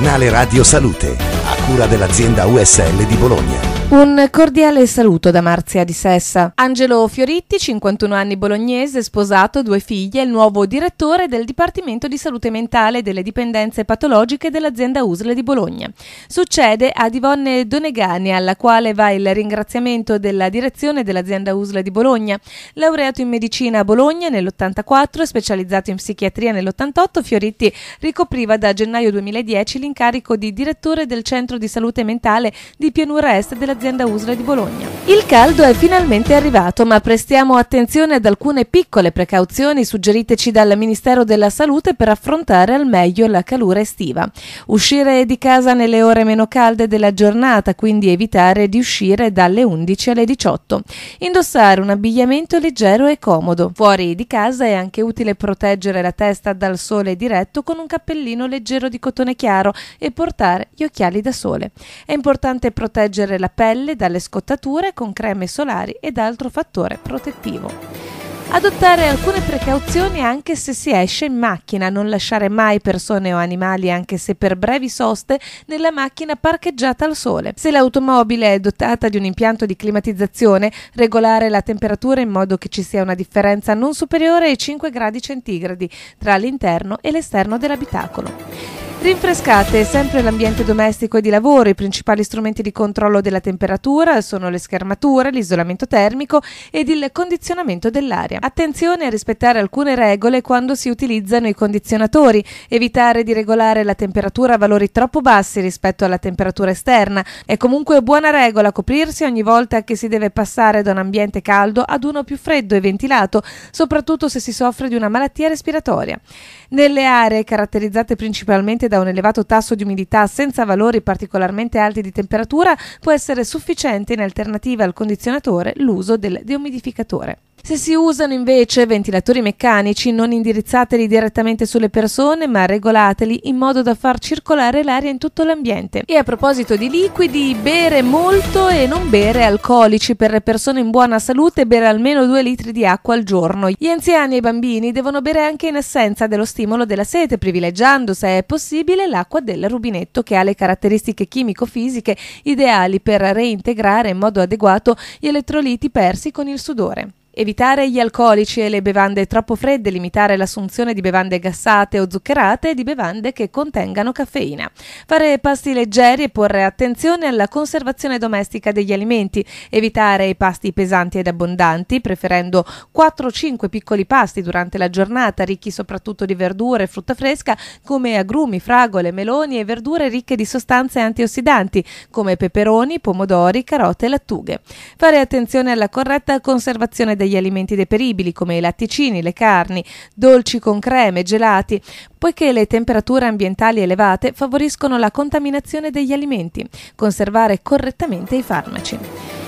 giornale Radio Salute a cura dell'azienda USL di Bologna. Un cordiale saluto da Marzia di Sessa. Angelo Fioritti, 51 anni bolognese, sposato, due figlie, il nuovo direttore del Dipartimento di Salute Mentale e delle Dipendenze Patologiche dell'azienda USL di Bologna. Succede a Divonne Donegani, alla quale va il ringraziamento della direzione dell'azienda USL di Bologna. Laureato in medicina a Bologna nell'84 e specializzato in psichiatria nell'88, Fioritti ricopriva da gennaio 2010 l'incarico di direttore del centro centro di salute mentale di pianura est dell'azienda Usra di Bologna. Il caldo è finalmente arrivato, ma prestiamo attenzione ad alcune piccole precauzioni suggeriteci dal Ministero della Salute per affrontare al meglio la calura estiva. Uscire di casa nelle ore meno calde della giornata, quindi evitare di uscire dalle 11 alle 18. Indossare un abbigliamento leggero e comodo. Fuori di casa è anche utile proteggere la testa dal sole diretto con un cappellino leggero di cotone chiaro e portare gli occhiali da da sole. È importante proteggere la pelle dalle scottature con creme solari ed altro fattore protettivo. Adottare alcune precauzioni anche se si esce in macchina, non lasciare mai persone o animali anche se per brevi soste nella macchina parcheggiata al sole. Se l'automobile è dotata di un impianto di climatizzazione, regolare la temperatura in modo che ci sia una differenza non superiore ai 5 gradi centigradi tra l'interno e l'esterno dell'abitacolo. Rinfrescate sempre l'ambiente domestico e di lavoro, i principali strumenti di controllo della temperatura sono le schermature, l'isolamento termico ed il condizionamento dell'aria. Attenzione a rispettare alcune regole quando si utilizzano i condizionatori, evitare di regolare la temperatura a valori troppo bassi rispetto alla temperatura esterna. È comunque buona regola coprirsi ogni volta che si deve passare da un ambiente caldo ad uno più freddo e ventilato, soprattutto se si soffre di una malattia respiratoria. Nelle aree caratterizzate principalmente da un elevato tasso di umidità senza valori particolarmente alti di temperatura può essere sufficiente in alternativa al condizionatore l'uso del deumidificatore. Se si usano invece ventilatori meccanici, non indirizzateli direttamente sulle persone, ma regolateli in modo da far circolare l'aria in tutto l'ambiente. E a proposito di liquidi, bere molto e non bere alcolici. Per le persone in buona salute, bere almeno 2 litri di acqua al giorno. Gli anziani e i bambini devono bere anche in assenza dello stimolo della sete, privilegiando, se è possibile, l'acqua del rubinetto che ha le caratteristiche chimico-fisiche ideali per reintegrare in modo adeguato gli elettroliti persi con il sudore. Evitare gli alcolici e le bevande troppo fredde, limitare l'assunzione di bevande gassate o zuccherate e di bevande che contengano caffeina. Fare pasti leggeri e porre attenzione alla conservazione domestica degli alimenti. Evitare i pasti pesanti ed abbondanti, preferendo 4-5 piccoli pasti durante la giornata, ricchi soprattutto di verdure e frutta fresca, come agrumi, fragole, meloni e verdure ricche di sostanze antiossidanti, come peperoni, pomodori, carote e lattughe. Fare attenzione alla corretta conservazione degli alimenti deperibili come i latticini, le carni, dolci con creme, gelati, poiché le temperature ambientali elevate favoriscono la contaminazione degli alimenti, conservare correttamente i farmaci.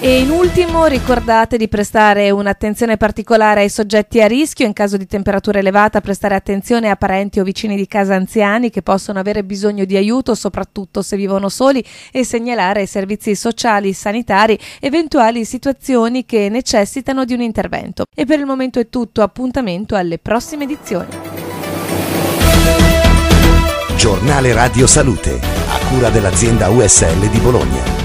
E in ultimo ricordate di prestare un'attenzione particolare ai soggetti a rischio in caso di temperatura elevata, prestare attenzione a parenti o vicini di casa anziani che possono avere bisogno di aiuto, soprattutto se vivono soli, e segnalare ai servizi sociali, e sanitari, eventuali situazioni che necessitano di un intervento. E per il momento è tutto, appuntamento alle prossime edizioni. Giornale Radio Salute, a cura dell'azienda USL di Bologna.